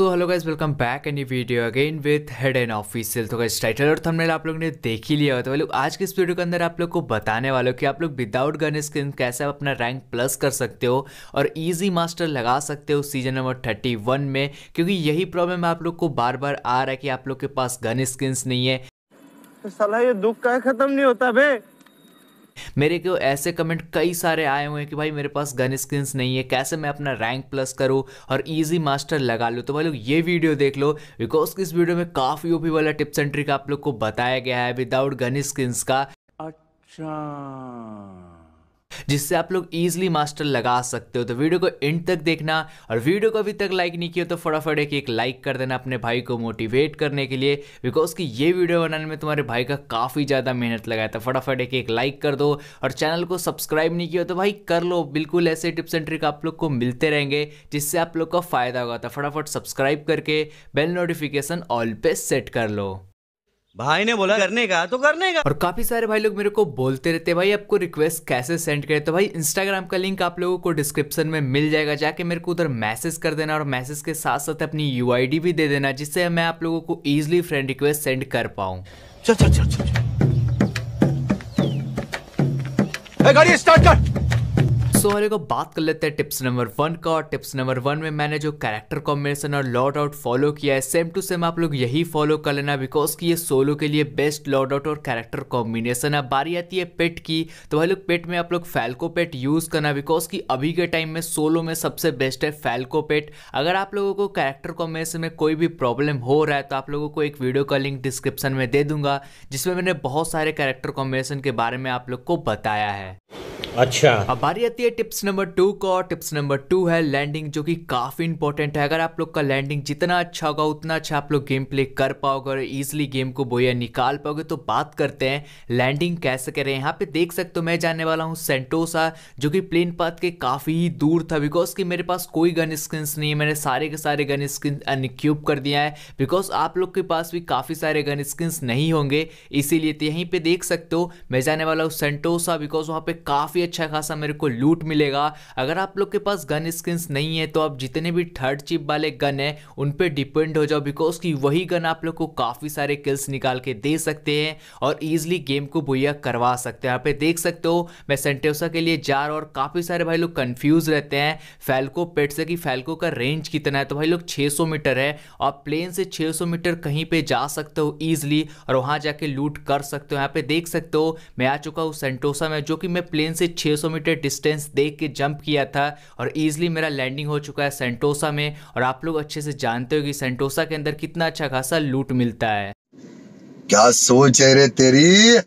so hello guys welcome back any video again with head and official तो guys title और thumbnail आप लोग ने देख ही लिया हो तो लोग आज के इस वीडियो के अंदर आप लोग को बताने वाले हो कि आप लोग विदाउट गन स्किन कैसे आप अपना रैंक प्लस कर सकते हो और इजी मास्टर लगा सकते हो सीजन नंबर थर्टी वन में क्योंकि यही प्रॉब्लम आप लोग को बार बार आ रहा है कि आप लोग के पास गन स्किन नहीं है तो सलाह ये दुख का खत्म नहीं होता भाई मेरे को ऐसे कमेंट कई सारे आए हुए हैं कि भाई मेरे पास गन स्किन्स नहीं है कैसे मैं अपना रैंक प्लस करूँ और ईजी मास्टर लगा लूँ तो भाई लोग ये वीडियो देख लो बिकॉज इस वीडियो में काफ़ी ओपी वाला टिप्स एंड ट्रिक आप लोग को बताया गया है विदाउट गन स्किन्स का अच्छा जिससे आप लोग ईजिली मास्टर लगा सकते हो तो वीडियो को एंड तक देखना और वीडियो को अभी तक लाइक नहीं किया तो फटाफट एक एक लाइक कर देना अपने भाई को मोटिवेट करने के लिए बिकॉज कि ये वीडियो बनाने में तुम्हारे भाई का काफ़ी ज़्यादा मेहनत लगा था तो फटाफट एक एक लाइक कर दो और चैनल को सब्सक्राइब नहीं किया तो भाई कर लो बिल्कुल ऐसे टिप्स एंड ट्रिक आप लोग को मिलते रहेंगे जिससे आप लोग का फ़ायदा होगा तो फटाफट सब्सक्राइब करके बेल नोटिफिकेशन ऑल पे सेट कर लो भाई ने बोला करने का तो करने का और काफी सारे भाई लोग मेरे को बोलते रहते भाई आपको रिक्वेस्ट कैसे सेंड करें तो भाई इंस्टाग्राम का लिंक आप लोगों को डिस्क्रिप्शन में मिल जाएगा जाके मेरे को उधर मैसेज कर देना और मैसेज के साथ साथ अपनी यू भी दे देना जिससे मैं आप लोगों को इजिली फ्रेंड रिक्वेस्ट सेंड कर पाऊँ चल चल चल चल गाड़ी स्टार्ट कर सो so, को बात कर लेते हैं टिप्स नंबर वन का और टिप्स नंबर वन में मैंने जो कैरेक्टर कॉम्बिनेशन और लॉर्ड आउट फॉलो किया है सेम टू सेम आप लोग यही फॉलो कर लेना बिकॉज कि ये सोलो के लिए बेस्ट लॉर्ड आउट और कैरेक्टर कॉम्बिनेशन है बारी आती है पेट की तो भाई लोग पेट में आप लोग फैल्को पेट यूज़ करना बिकॉज कि अभी के टाइम में सोलो में सबसे बेस्ट है फैल्को पेट अगर आप लोगों को कैरेक्टर कॉम्बिनेशन में कोई भी प्रॉब्लम हो रहा है तो आप लोगों को एक वीडियो का लिंक डिस्क्रिप्शन में दे दूंगा जिसमें मैंने बहुत सारे कैरेक्टर कॉम्बिनेशन के बारे में आप लोग को बताया है अच्छा अब बारी आती है टिप्स नंबर टू का और टिप्स नंबर टू है लैंडिंग जो कि काफी इंपॉर्टेंट है अगर आप लोग का लैंडिंग जितना अच्छा होगा उतना अच्छा आप लोग गेम प्ले कर पाओगे और इजिली गेम को बोया निकाल पाओगे तो बात करते हैं लैंडिंग कैसे करें यहाँ पे देख सकते हो मैं जाने वाला हूँ सेंटोसा जो कि प्लेन पाथ के काफी दूर था बिकॉज की मेरे पास कोई गन स्किन नहीं है मैंने सारे के सारे गन स्किन अनिक्यूब कर दिया है बिकॉज आप लोग के पास भी काफी सारे गन स्किन नहीं होंगे इसीलिए तो यहीं पर देख सकते हो मैं जाने वाला हूँ सेंटोसा बिकॉज वहाँ पे काफी अच्छा खासा मेरे को लूट मिलेगा अगर आप लोग के पास गन स्किन्स नहीं है तो आप जितने भी थर्ड चिप वाले गन है उन पर डिपेंड हो जाओ बिकॉज की वही गन आप लोग को काफ़ी सारे किल्स निकाल के दे सकते हैं और ईजिली गेम को भुया करवा सकते हैं यहाँ पे देख सकते हो मैं सेंटेसा के लिए जा रहा और काफ़ी सारे भाई लोग कन्फ्यूज़ रहते हैं फैल्को पेट से कि फैल्को का रेंज कितना है तो भाई लोग 600 मीटर है और प्लेन से 600 मीटर कहीं पे जा सकते हो ईजिली और वहां जाके लूट कर सकते हो यहाँ पे देख सकते हो मैं आ चुका हूँ सेंटोसा में जो कि मैं प्लेन से 600 मीटर डिस्टेंस देख के जंप किया था और ईजिली मेरा लैंडिंग हो चुका है सेंटोसा में और आप लोग अच्छे से जानते हो कि सेंटोसा के अंदर कितना अच्छा खासा लूट मिलता है क्या सोच है रे तेरी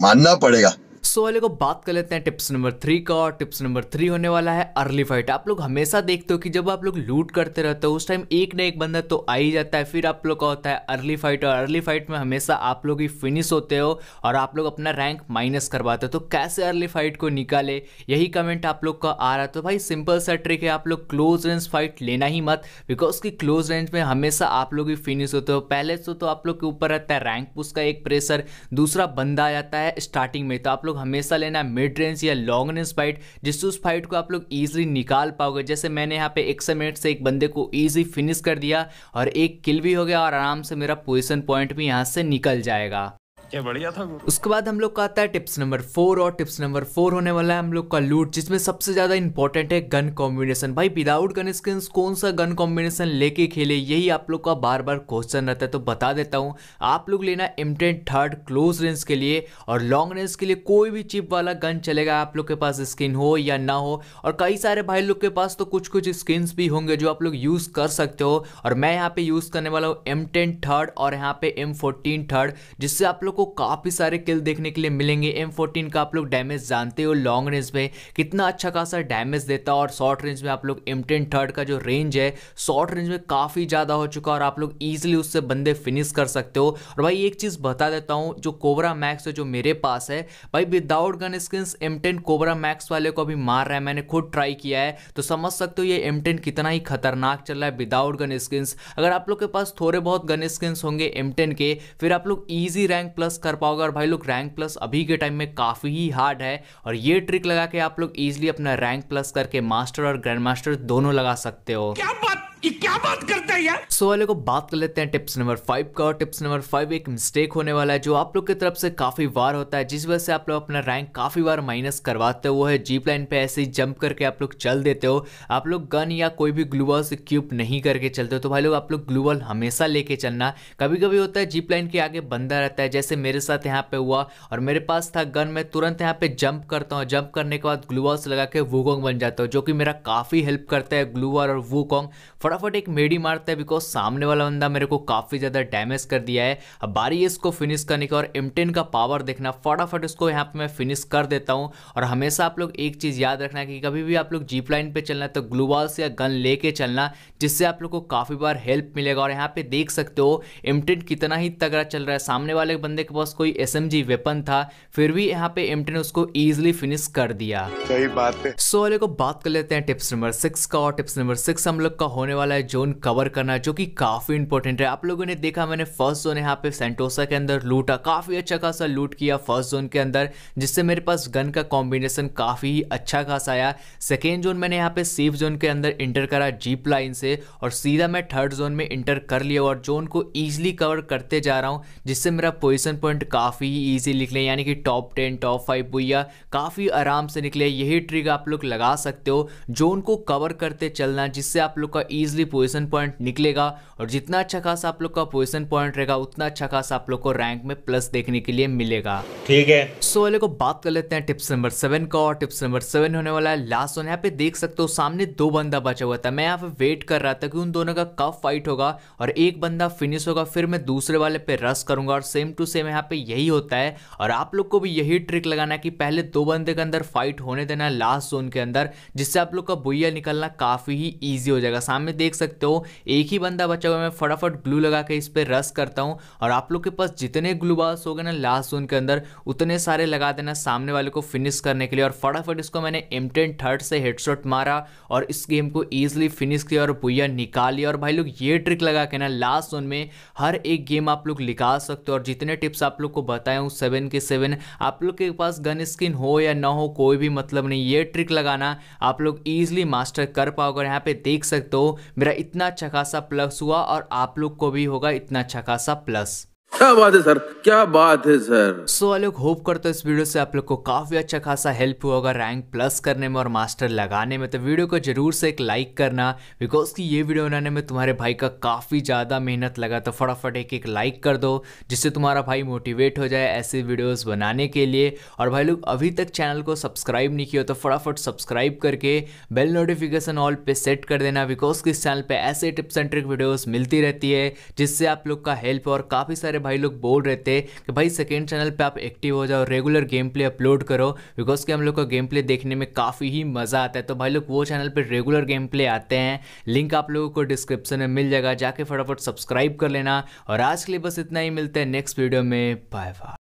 मानना पड़ेगा सो वाले को बात कर लेते हैं टिप्स नंबर थ्री का और टिप्स नंबर थ्री होने वाला है अर्ली फाइट आप लोग हमेशा देखते हो कि जब आप लोग लूट करते रहते हो उस टाइम एक ना एक बंदा तो आ ही जाता है फिर आप लोग का होता है अर्ली फाइट और अर्ली फाइट में हमेशा आप लोग ही फिनिश होते हो और आप लोग अपना रैंक माइनस करवाते हो तो कैसे अर्ली फाइट को निकाले यही कमेंट आप लोग का आ रहा है तो भाई सिंपल सा ट्रिक है आप लोग क्लोज रेंज फाइट लेना ही मत बिकॉज की क्लोज रेंज में हमेशा आप लोग ही फिनिश होते हो पहले से तो आप लोग के ऊपर रहता है रैंक उसका एक प्रेशर दूसरा बंदा आ जाता है स्टार्टिंग में तो आप लोग हमेशा लेना है मिड रेंज या लॉन्ग रेंज फाइट जिससे उस फाइट को आप लोग ईजिली निकाल पाओगे जैसे मैंने यहाँ पे एक मिनट से एक बंदे को ईजी फिनिश कर दिया और एक किल भी हो गया और आराम से मेरा पोजिशन पॉइंट भी यहाँ से निकल जाएगा ये बढ़िया था उसके बाद हम लोग का आता है टिप्स नंबर फोर और टिप्स नंबर फोर होने वाला है हम लोग का लूट जिसमें सबसे ज्यादा इंपॉर्टेंट है गन कॉम्बिनेशन भाई विदाउट गन स्किन कौन सा गन कॉम्बिनेशन लेके खेले यही आप लोग का बार बार क्वेश्चन रहता है तो बता देता हूँ आप लोग लेना M ten third close range के लिए और लॉन्ग रेंज के लिए कोई भी चिप वाला गन चलेगा आप लोग के पास स्किन हो या ना हो और कई सारे भाई लोग के पास तो कुछ कुछ स्किन्स भी होंगे जो आप लोग यूज़ कर सकते हो और मैं यहाँ पे यूज़ करने वाला हूँ एम टेन थर्ड और यहाँ पे एम फोर्टीन थर्ड जिससे आप लोग को काफ़ी सारे किल देखने के लिए मिलेंगे एम फोर्टीन का आप लोग डैमेज जानते हो लॉन्ग रेंज में कितना अच्छा खासा डैमेज देता है और शॉर्ट रेंज में आप लोग एम टेन थर्ड का जो रेंज है शॉर्ट रेंज में काफ़ी ज़्यादा हो चुका है और आप लोग इजिली उससे बंदे फिनिश कर सकते हो और भाई एक चीज़ बता देता हूँ जो कोबरा मैक्स है जो मेरे पास है भाई without gun skin M ten Cobra max वाले को अभी मार रहा है मैंने खुद ट्राई किया है तो समझ सकते हो ये एम टेन कितना ही खतरनाक चल रहा है विदाउट गन स्किन अगर आप लोग के पास थोड़े बहुत गन स्किन होंगे एम टेन के फिर आप लोग ईजी रैंक प्लस प्लस कर पाओगे और भाई लोग रैंक प्लस अभी के टाइम में काफ़ी ही हार्ड है और ये ट्रिक लगा के आप लोग ईजिली अपना रैंक प्लस करके मास्टर और ग्रैंड मास्टर दोनों लगा सकते हो क्या बात ये क्या बात करता है यार सो वाले को बात कर लेते हैं टिप्स नंबर फाइव का और टिप्स नंबर फाइव एक मिस्टेक होने वाला है जो आप लोग की तरफ से काफी बार होता है जिस वजह से आप लोग अपना रैंक काफी बार माइनस करवाते हो वो है जीप लाइन पे ऐसे ही जंप करके आप लोग चल देते हो आप लोग गन या कोई भी ग्लूबल से क्यूब नहीं करके चलते हो तो भाई लोग आप लोग ग्लूबल हमेशा लेके चलना कभी कभी होता है जीप लाइन के आगे बंदा रहता है जैसे मेरे साथ यहाँ पे हुआ और मेरे पास था गन मैं तुरंत यहाँ पे जंप करता हूँ जंप करने के बाद ग्लूबल्स लगा के वूकोंग बन जाता हूँ जो कि मेरा काफ़ी हेल्प करता है ग्लूवर और वूकोंग फट फटाफट एक मेडी मारता है बिकॉज सामने वाला बंदा मेरे को काफ़ी ज़्यादा डैमेज कर दिया है अब बारी है इसको फिनिश करने का और एमटेन का पावर देखना फटाफट इसको यहाँ पे मैं फिनिश कर देता हूँ और हमेशा आप लोग एक चीज़ याद रखना कि कभी भी आप लोग जीप लाइन पे चलना है तो ग्लूवाल्स या गन लेके चलना जिससे आप लोग को काफ़ी बार हेल्प मिलेगा और यहाँ पे देख सकते हो एमटेन कितना ही तगड़ा चल रहा है सामने वाले बंदे के पास कोई एस वेपन था फिर भी यहाँ पे एम उसको ईजिली फिनिश कर दिया सही बात है सो वाले को बात कर लेते हैं टिप्स नंबर सिक्स का और टिप्स नंबर सिक्स हम लोग का होने वाला वाला है जोन कवर करना जो कि काफ़ी इंपॉर्टेंट है आप लोगों ने देखा मैंने फर्स्ट जोन यहाँ पे सेंटोसा के अंदर लूटा काफ़ी अच्छा खासा लूट किया फर्स्ट जोन के अंदर जिससे मेरे पास गन का कॉम्बिनेशन काफ़ी अच्छा खासा आया सेकेंड जोन मैंने यहाँ पे सेफ जोन के अंदर इंटर करा जीप लाइन से और सीधा मैं थर्ड जोन में इंटर कर लिया और जोन को ईजिली कवर करते जा रहा हूँ जिससे मेरा पोजिशन पॉइंट काफ़ी ईजी निकले यानी कि टॉप टेन टॉप फाइव भूया काफ़ी आराम से निकले यही ट्रिक आप लोग लगा सकते हो जोन को कवर करते चलना जिससे आप लोग का ईज इजिली पोजिशन पॉइंट निकलेगा और जितना अच्छा खास आप लोग का पोजिशन पॉइंट रहेगा उतना अच्छा खास आप लोग को रैंक में प्लस देखने के लिए मिलेगा ठीक है सो वाले को बात कर लेते हैं टिप्स नंबर सेवन का और टिप्स नंबर सेवन होने वाला है लास्ट वन यहाँ पे देख सकते हो सामने दो बंदा बचा हुआ था मैं यहाँ पे वेट कर रहा था कि उन दोनों का कब फाइट होगा और एक बंदा फिनिश होगा फिर मैं दूसरे वाले पे रस करूंगा और सेम टू सेम यहाँ पे यही होता है और आप लोग को भी यही ट्रिक लगाना है कि पहले दो बंदे के अंदर फाइट होने देना लास्ट जोन के अंदर जिससे आप लोग का बुइया निकलना काफी ही ईजी हो जाएगा सामने में देख सकते हो एक ही बंदा बचा हुआ मैं फटाफट ग्लू लगा के इस पर रस करता हूँ और आप लोग के पास जितने ग्लू बॉल्स हो गए ना लास्ट जोन के अंदर उतने सारे लगा देना सामने वाले को फिनिश करने के लिए और फटाफट इसको मैंने एम टेन थर्ड से हेडशॉट मारा और इस गेम को ईजिली फिनिश किया और भुया निकाली और भाई लोग ये ट्रिक लगा के ना लास्ट जोन में हर एक गेम आप लोग निकाल सकते हो और जितने टिप्स आप लोग को बताए हूँ सेवन के सेवन आप लोग के पास गन स्किन हो या ना हो कोई भी मतलब नहीं ये ट्रिक लगाना आप लोग ईजिली मास्टर कर पाओगे यहाँ पे देख सकते हो मेरा इतना अच्छा खासा प्लस हुआ और आप लोग को भी होगा इतना अच्छा खासा प्लस क्या बात है सर क्या बात है सर सो so, लोग होप करते इस वीडियो से आप लोग को काफी अच्छा खासा हेल्प हुआ होगा रैंक प्लस करने में और मास्टर लगाने में तो वीडियो को जरूर से एक लाइक करना बिकॉज कि ये वीडियो बनाने में तुम्हारे भाई का काफी ज्यादा मेहनत लगा तो फटाफट एक एक लाइक कर दो जिससे तुम्हारा भाई मोटिवेट हो जाए ऐसे वीडियोज बनाने के लिए और भाई लोग अभी तक चैनल को सब्सक्राइब नहीं किया तो फटाफट सब्सक्राइब करके बेल नोटिफिकेशन ऑल पे सेट कर देना बिकॉज कि इस चैनल पे ऐसे टिप्स एंड ट्रिक वीडियोज मिलती रहती है जिससे आप लोग का हेल्प और काफी सारे भाई लोग बोल रहे थे कि भाई सेकेंड चैनल पर आप एक्टिव हो जाओ रेगुलर गेम प्ले अपलोड करो बिकॉज के हम लोग का गेम प्ले देखने में काफ़ी ही मज़ा आता है तो भाई लोग वो चैनल पर रेगुलर गेम प्ले आते हैं लिंक आप लोगों को डिस्क्रिप्शन में मिल जाएगा जाके फटाफट सब्सक्राइब कर लेना और आज के लिए बस इतना ही मिलता है नेक्स्ट वीडियो में बाय बाय